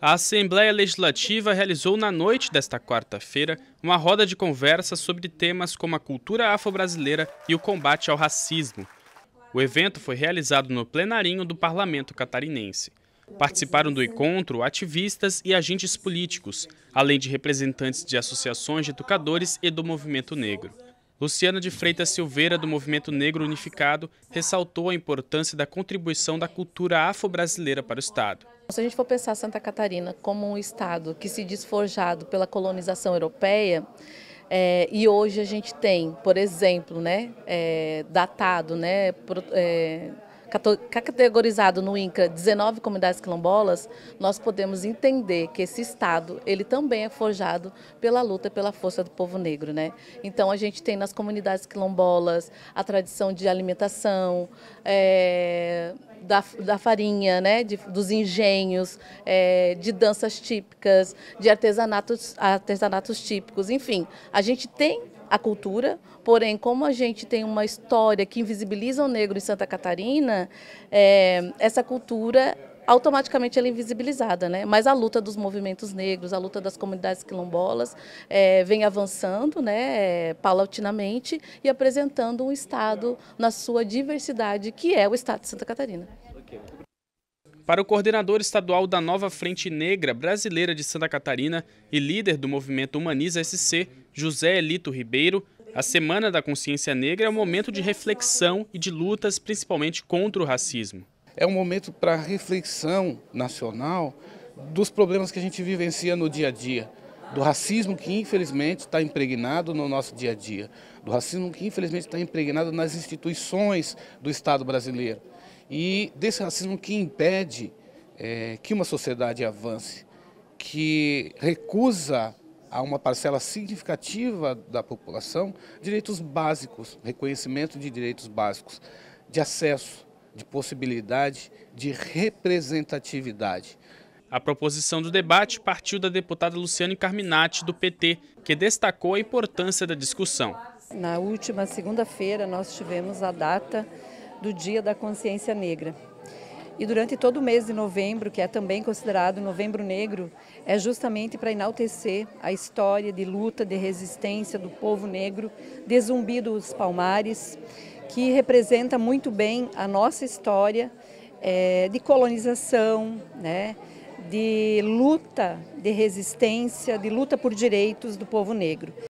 A Assembleia Legislativa realizou na noite desta quarta-feira uma roda de conversa sobre temas como a cultura afro-brasileira e o combate ao racismo. O evento foi realizado no plenarinho do Parlamento Catarinense. Participaram do encontro ativistas e agentes políticos, além de representantes de associações de educadores e do movimento negro. Luciana de Freitas Silveira, do Movimento Negro Unificado, ressaltou a importância da contribuição da cultura afro-brasileira para o Estado. Se a gente for pensar Santa Catarina como um Estado que se desforjado pela colonização europeia, é, e hoje a gente tem, por exemplo, né, é, datado, né, pro, é, categorizado no INCRA 19 comunidades quilombolas, nós podemos entender que esse Estado, ele também é forjado pela luta pela força do povo negro, né? Então, a gente tem nas comunidades quilombolas a tradição de alimentação, é, da, da, farinha, né? De, dos engenhos, é, de danças típicas, de artesanatos, artesanatos típicos, enfim. A gente tem a cultura, porém, como a gente tem uma história que invisibiliza o negro em Santa Catarina, é, essa cultura automaticamente ela é invisibilizada, né? Mas a luta dos movimentos negros, a luta das comunidades quilombolas é, vem avançando, né, é, paulatinamente e apresentando um estado na sua diversidade, que é o estado de Santa Catarina. Para o coordenador estadual da nova Frente Negra Brasileira de Santa Catarina e líder do movimento Humaniza SC, José Elito Ribeiro, a Semana da Consciência Negra é um momento de reflexão e de lutas, principalmente contra o racismo. É um momento para reflexão nacional dos problemas que a gente vivencia no dia a dia do racismo que infelizmente está impregnado no nosso dia a dia, do racismo que infelizmente está impregnado nas instituições do Estado brasileiro e desse racismo que impede é, que uma sociedade avance, que recusa a uma parcela significativa da população direitos básicos, reconhecimento de direitos básicos, de acesso, de possibilidade, de representatividade. A proposição do debate partiu da deputada Luciane Carminati, do PT, que destacou a importância da discussão. Na última segunda-feira, nós tivemos a data do Dia da Consciência Negra. E durante todo o mês de novembro, que é também considerado Novembro Negro, é justamente para enaltecer a história de luta, de resistência do povo negro de Zumbi dos Palmares, que representa muito bem a nossa história é, de colonização, né, de luta, de resistência, de luta por direitos do povo negro.